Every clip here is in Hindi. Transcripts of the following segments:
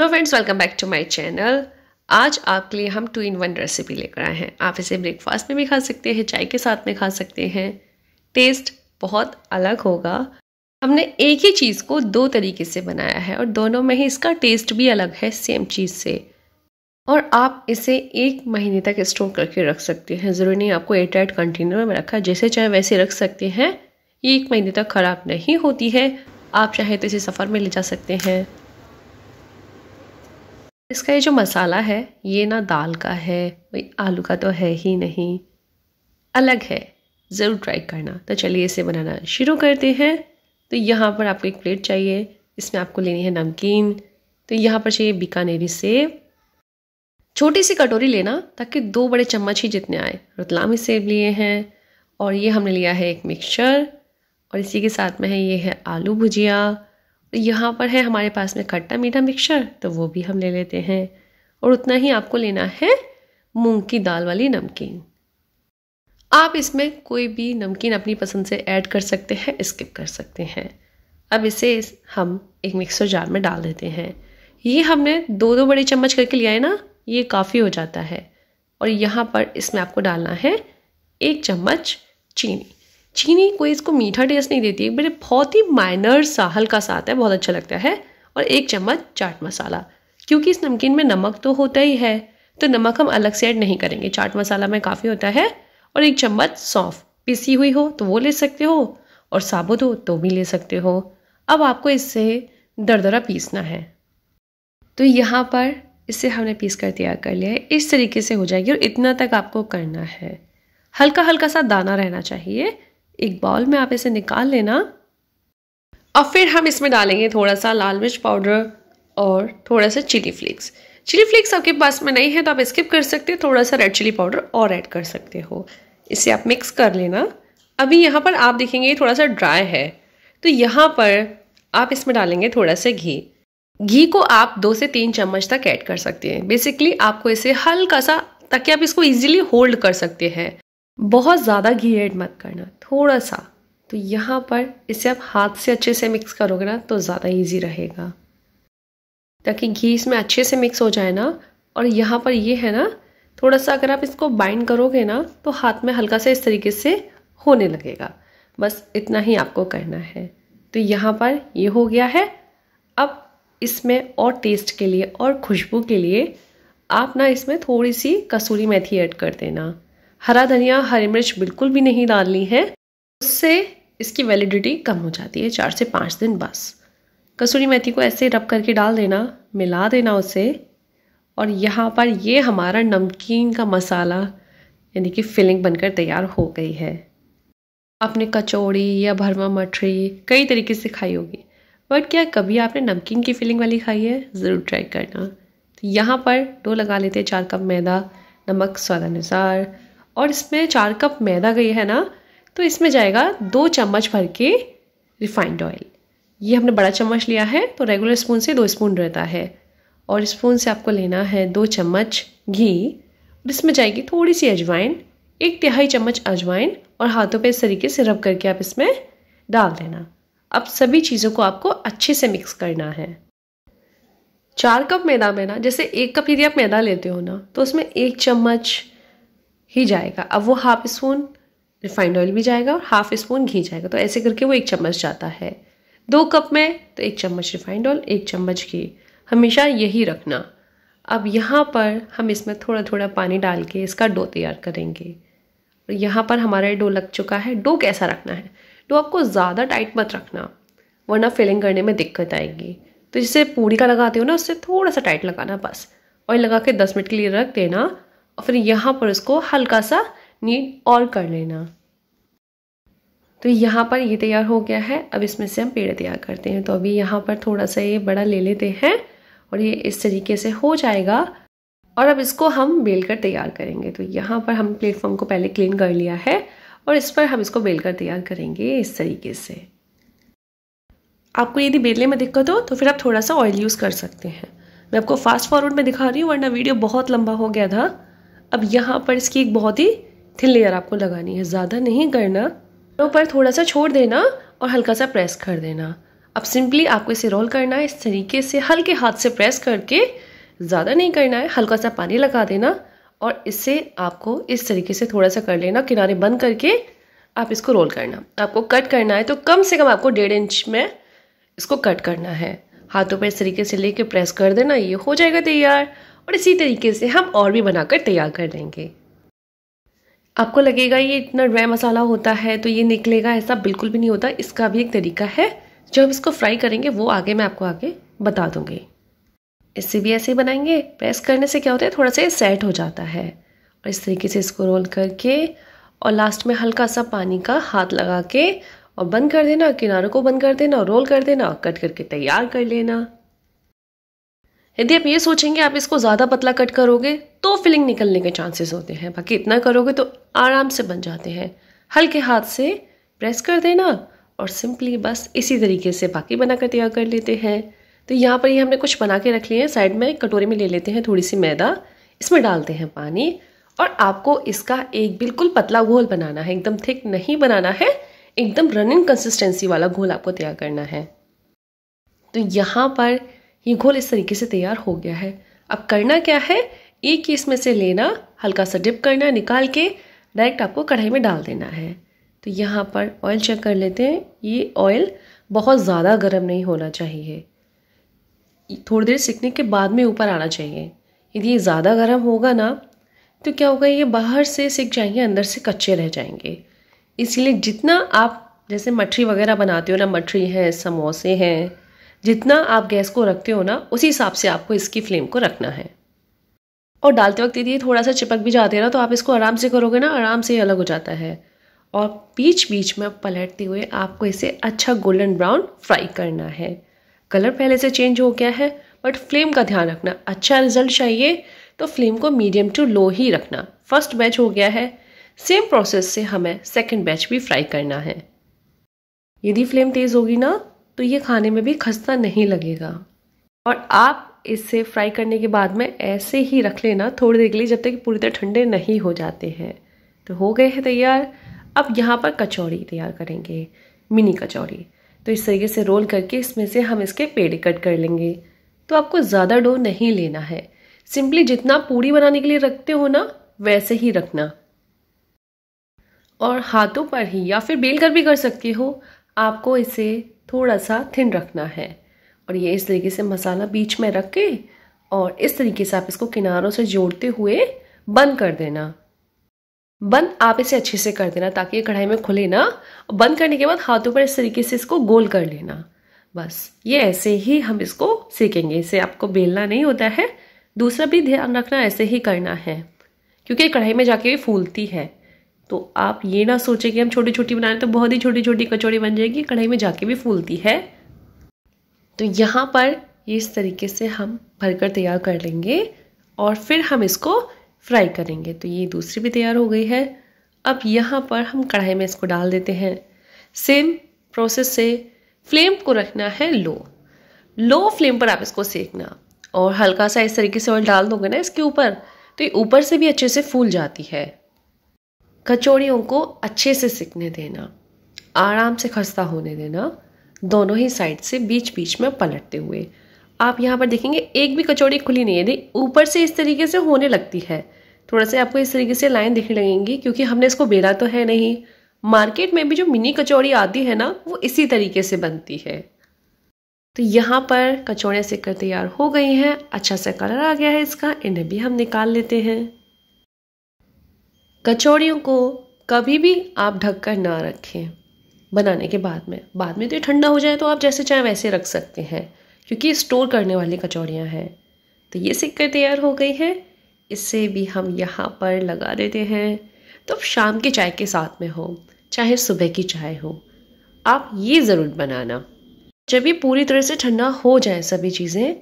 hello friends welcome back to my channel आज आपके लिए हम टू इन वन रेसिपी लेकर आए हैं आप इसे ब्रेकफास्ट में भी खा सकते हैं चाय के साथ में खा सकते हैं टेस्ट बहुत अलग होगा हमने एक ही चीज़ को दो तरीके से बनाया है और दोनों में ही इसका टेस्ट भी अलग है सेम चीज़ से और आप इसे एक महीने तक स्टोर करके रख सकते हैं ज़रूरी नहीं आपको एयरटाइट कंटेनर में रखा जैसे चाहे वैसे रख सकते हैं ये एक महीने तक ख़राब नहीं होती है आप चाहे तो इसे सफ़र में ले जा सकते हैं इसका ये जो मसाला है ये ना दाल का है वही आलू का तो है ही नहीं अलग है ज़रूर ट्राई करना तो चलिए इसे बनाना शुरू करते हैं तो यहाँ पर आपको एक प्लेट चाहिए इसमें आपको लेनी है नमकीन तो यहाँ पर चाहिए बीकानेरी सेब छोटी सी कटोरी लेना ताकि दो बड़े चम्मच ही जितने आए रतलामी सेब लिए हैं और ये हमने लिया है एक मिक्सचर और इसी के साथ में है ये है आलू भुजिया यहाँ पर है हमारे पास में खट्टा मीठा मिक्सचर तो वो भी हम ले लेते हैं और उतना ही आपको लेना है मूंग की दाल वाली नमकीन आप इसमें कोई भी नमकीन अपनी पसंद से ऐड कर सकते हैं स्किप कर सकते हैं अब इसे हम एक मिक्सर जार में डाल देते हैं ये हमने दो दो बड़े चम्मच करके लिया है ना ये काफ़ी हो जाता है और यहाँ पर इसमें आपको डालना है एक चम्मच चीनी चीनी कोई इसको मीठा टेस्ट नहीं देती है मेरे बहुत ही माइनर सा हल्का सा आता है बहुत अच्छा लगता है और एक चम्मच चाट मसाला क्योंकि इस नमकीन में नमक तो होता ही है तो नमक हम अलग से ऐड नहीं करेंगे चाट मसाला में काफ़ी होता है और एक चम्मच सौंफ पिसी हुई हो तो वो ले सकते हो और साबुत हो तो भी ले सकते हो अब आपको इससे दरदरा पीसना है तो यहाँ पर इसे हमने पीस कर तैयार कर लिया है इस तरीके से हो जाएगी और इतना तक आपको करना है हल्का हल्का सा दाना रहना चाहिए एक बाउल में आप इसे निकाल लेना अब फिर हम इसमें डालेंगे थोड़ा सा लाल मिर्च पाउडर और थोड़ा सा चिली फ्लेक्स चिली फ्लेक्स आपके पास में नहीं है तो आप स्किप कर सकते हो थोड़ा सा रेड चिली पाउडर और ऐड कर सकते हो इसे आप मिक्स कर लेना अभी यहाँ पर आप देखेंगे थोड़ा सा ड्राई है तो यहाँ पर आप इसमें डालेंगे थोड़ा सा घी घी को आप दो से तीन चम्मच तक ऐड कर सकते हैं बेसिकली आपको इसे हल्का सा ताकि आप इसको इजीली होल्ड कर सकते हैं बहुत ज़्यादा घी ऐड मत करना थोड़ा सा तो यहाँ पर इसे आप हाथ से अच्छे से मिक्स करोगे ना तो ज़्यादा इजी रहेगा ताकि घी इसमें अच्छे से मिक्स हो जाए ना और यहाँ पर ये है ना थोड़ा सा अगर आप इसको बाइंड करोगे ना तो हाथ में हल्का सा इस तरीके से होने लगेगा बस इतना ही आपको करना है तो यहाँ पर ये हो गया है अब इसमें और टेस्ट के लिए और खुशबू के लिए आप ना इसमें थोड़ी सी कसूरी मेथी ऐड कर देना हरा धनिया हरी मिर्च बिल्कुल भी नहीं डालनी है उससे इसकी वैलिडिटी कम हो जाती है चार से पाँच दिन बस कसूरी मेथी को ऐसे रब करके डाल देना मिला देना उसे और यहाँ पर ये हमारा नमकीन का मसाला यानी कि फिलिंग बनकर तैयार हो गई है आपने कचौड़ी या भरवा मठरी कई तरीके से खाई होगी बट क्या कभी आपने नमकीन की फिलिंग वाली खाई है ज़रूर ट्राई करना तो यहाँ पर डो लगा लेते हैं चार कप मैदा नमक स्वादानुसार और इसमें चार कप मैदा गई है ना तो इसमें जाएगा दो चम्मच भर के रिफाइंड ऑयल ये हमने बड़ा चम्मच लिया है तो रेगुलर स्पून से दो स्पून रहता है और स्पून से आपको लेना है दो चम्मच घी और इसमें जाएगी थोड़ी सी अजवाइन एक तिहाई चम्मच अजवाइन और हाथों पे इस तरीके से रब करके आप इसमें डाल देना अब सभी चीज़ों को आपको अच्छे से मिक्स करना है चार कप मैदा में ना जैसे एक कप यदि आप मैदा लेते हो ना तो उसमें एक चम्मच ही जाएगा अब वो हाफ स्पून रिफाइंड ऑयल भी जाएगा और हाफ स्पून घी जाएगा तो ऐसे करके वो एक चम्मच जाता है दो कप में तो एक चम्मच रिफाइंड ऑयल एक चम्मच घी हमेशा यही रखना अब यहाँ पर हम इसमें थोड़ा थोड़ा पानी डाल के इसका डो तैयार करेंगे और यहाँ पर हमारा डो लग चुका है डो कैसा रखना है डो आपको ज़्यादा टाइट मत रखना वरना फिलिंग करने में दिक्कत आएगी तो जिसे पूड़ी का लगाते हो ना उससे थोड़ा सा टाइट लगाना बस ऑयल लगा के दस मिनट के लिए रख देना और फिर यहाँ पर उसको हल्का सा नीट और कर लेना तो यहाँ पर ये तैयार हो गया है अब इसमें से हम पेड़ तैयार करते हैं तो अभी यहाँ पर थोड़ा सा ये बड़ा ले लेते हैं और ये इस तरीके से हो जाएगा और अब इसको हम बेल कर तैयार करेंगे तो यहाँ पर हम प्लेटफॉर्म को पहले क्लीन कर लिया है और इस पर हम इसको बेल कर तैयार करेंगे इस तरीके से आपको यदि बेलने में दिक्कत हो तो फिर आप थोड़ा सा ऑयल यूज़ कर सकते हैं मैं आपको फास्ट फॉरवर्ड में दिखा रही हूँ वरना वीडियो बहुत लंबा हो गया था अब यहाँ पर इसकी एक बहुत ही थिन लेयर आपको लगानी है ज़्यादा नहीं करना तो पर थोड़ा सा छोड़ देना और हल्का सा प्रेस कर देना अब सिंपली आपको इसे रोल करना है इस तरीके से हल्के हाथ से प्रेस करके ज़्यादा नहीं करना है हल्का सा पानी लगा देना और इसे आपको इस तरीके से थोड़ा सा कर लेना किनारे बंद करके आप इसको रोल करना आपको कट करना है तो कम से कम आपको डेढ़ इंच में इसको कट करना है हाथों पर इस तरीके से लेके प्रेस कर देना ये हो जाएगा तैयार और इसी तरीके से हम और भी बनाकर तैयार कर लेंगे आपको लगेगा ये इतना ड्राई मसाला होता है तो ये निकलेगा ऐसा बिल्कुल भी नहीं होता इसका भी एक तरीका है जो हम इसको फ्राई करेंगे वो आगे मैं आपको आगे बता दूंगी इसे भी ऐसे ही बनाएंगे प्रेस करने से क्या होता है थोड़ा सा सेट हो जाता है और इस तरीके से इसको रोल करके और लास्ट में हल्का सा पानी का हाथ लगा के और बंद कर देना किनारों को बंद कर देना और रोल कर देना और कट करके तैयार कर लेना यदि आप ये सोचेंगे आप इसको ज़्यादा पतला कट करोगे तो फिलिंग निकलने के चांसेस होते हैं बाकी इतना करोगे तो आराम से बन जाते हैं हल्के हाथ से प्रेस कर देना और सिंपली बस इसी तरीके से बाकी बनाकर तैयार कर लेते हैं तो यहाँ पर ये हमने कुछ बना के रख लिए हैं साइड में कटोरे में ले लेते हैं थोड़ी सी मैदा इसमें डालते हैं पानी और आपको इसका एक बिल्कुल पतला घोल बनाना है एकदम थिक नहीं बनाना है एकदम रनिंग कंसिस्टेंसी वाला घोल आपको तैयार करना है तो यहाँ पर ये घोल इस तरीके से तैयार हो गया है अब करना क्या है एक ही इसमें से लेना हल्का सा डिप करना निकाल के डायरेक्ट आपको कढ़ाई में डाल देना है तो यहाँ पर ऑयल चेक कर लेते हैं ये ऑयल बहुत ज़्यादा गर्म नहीं होना चाहिए थोड़ी देर सीखने के बाद में ऊपर आना चाहिए यदि ये ज़्यादा गर्म होगा ना तो क्या होगा ये बाहर से सीख जाएंगे अंदर से कच्चे रह जाएंगे इसलिए जितना आप जैसे मठरी वगैरह बनाते हो ना मठरी है समोसे हैं जितना आप गैस को रखते हो ना उसी हिसाब से आपको इसकी फ्लेम को रखना है और डालते वक्त यदि थोड़ा सा चिपक भी जाते ना तो आप इसको आराम से करोगे ना आराम से अलग हो जाता है और बीच बीच में पलटते हुए आपको इसे अच्छा गोल्डन ब्राउन फ्राई करना है कलर पहले से चेंज हो गया है बट फ्लेम का ध्यान रखना अच्छा रिजल्ट चाहिए तो फ्लेम को मीडियम टू लो ही रखना फर्स्ट बैच हो गया है सेम प्रोसेस से हमें सेकेंड बैच भी फ्राई करना है यदि फ्लेम तेज़ होगी ना तो ये खाने में भी खस्ता नहीं लगेगा और आप इसे फ्राई करने के बाद में ऐसे ही रख लेना थोड़ी देर के लिए जब तक पूरी तरह ठंडे नहीं हो जाते हैं तो हो गए हैं तैयार अब यहाँ पर कचौड़ी तैयार करेंगे मिनी कचौड़ी तो इस तरीके से रोल करके इसमें से हम इसके पेड़ कट कर लेंगे तो आपको ज़्यादा डो नहीं लेना है सिंपली जितना पूड़ी बनाने के लिए रखते हो ना वैसे ही रखना और हाथों पर ही या फिर बेल कर भी कर सकती हो आपको इसे थोड़ा सा थिन रखना है और ये इस तरीके से मसाला बीच में रख के और इस तरीके से आप इसको किनारों से जोड़ते हुए बंद कर देना बंद आप इसे अच्छे से कर देना ताकि ये कढ़ाई में खुले ना और बंद करने के बाद हाथों पर इस तरीके से इसको गोल कर लेना बस ये ऐसे ही हम इसको सीखेंगे इसे आपको बेलना नहीं होता है दूसरा भी ध्यान रखना ऐसे ही करना है क्योंकि कढ़ाई में जाके ये फूलती है तो आप ये ना सोचें कि हम छोटी छोटी बना रहे तो बहुत ही छोटी छोटी कचौड़ी बन जाएगी कढ़ाई में जाके भी फूलती है तो यहाँ पर इस तरीके से हम भरकर तैयार कर लेंगे और फिर हम इसको फ्राई करेंगे तो ये दूसरी भी तैयार हो गई है अब यहाँ पर हम कढ़ाई में इसको डाल देते हैं सेम प्रोसेस से फ्लेम को रखना है लो लो फ्लेम पर आप इसको सेकना और हल्का सा इस तरीके से ऑयल डाल दोगे ना इसके ऊपर तो ये ऊपर से भी अच्छे से फूल जाती है कचौड़ियों को अच्छे से सिकने देना आराम से खस्ता होने देना दोनों ही साइड से बीच बीच में पलटते हुए आप यहाँ पर देखेंगे एक भी कचौड़ी खुली नहीं है नहीं ऊपर से इस तरीके से होने लगती है थोड़ा सा आपको इस तरीके से लाइन दिखने लगेंगी क्योंकि हमने इसको बेला तो है नहीं मार्केट में भी जो मिनी कचौड़ी आती है ना वो इसी तरीके से बनती है तो यहाँ पर कचौड़ियाँ सिककर तैयार हो गई हैं अच्छा सा कलर आ गया है इसका इन्हें भी हम निकाल लेते हैं कचौड़ियों को कभी भी आप ढक कर ना रखें बनाने के बाद में बाद में तो ये ठंडा हो जाए तो आप जैसे चाहें वैसे रख सकते हैं क्योंकि स्टोर करने वाली कचौड़ियाँ हैं तो ये सिक्कर तैयार हो गई है इसे भी हम यहाँ पर लगा देते हैं तो शाम की चाय के साथ में हो चाहे सुबह की चाय हो आप ये ज़रूर बनाना जब ये पूरी तरह से ठंडा हो जाए सभी चीज़ें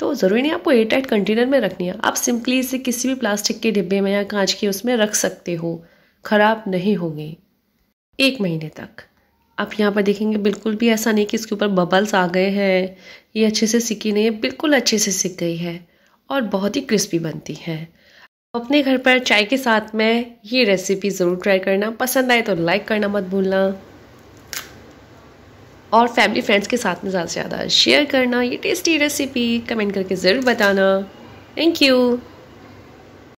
तो ज़रूरी नहीं आपको एयर टाइट कंटेनर में रखनी है आप सिंपली इसे किसी भी प्लास्टिक के डिब्बे में या कांच के उसमें रख सकते हो ख़राब नहीं होगी एक महीने तक आप यहाँ पर देखेंगे बिल्कुल भी ऐसा नहीं कि इसके ऊपर बबल्स आ गए हैं ये अच्छे से सीखी नहीं है बिल्कुल अच्छे से सीख गई है और बहुत ही क्रिस्पी बनती है अपने घर पर चाय के साथ में ये रेसिपी ज़रूर ट्राई करना पसंद आए तो लाइक करना मत भूलना और फैमिली फ्रेंड्स के साथ में ज़्यादा से ज़्यादा शेयर करना ये टेस्टी रेसिपी कमेंट करके ज़रूर बताना थैंक यू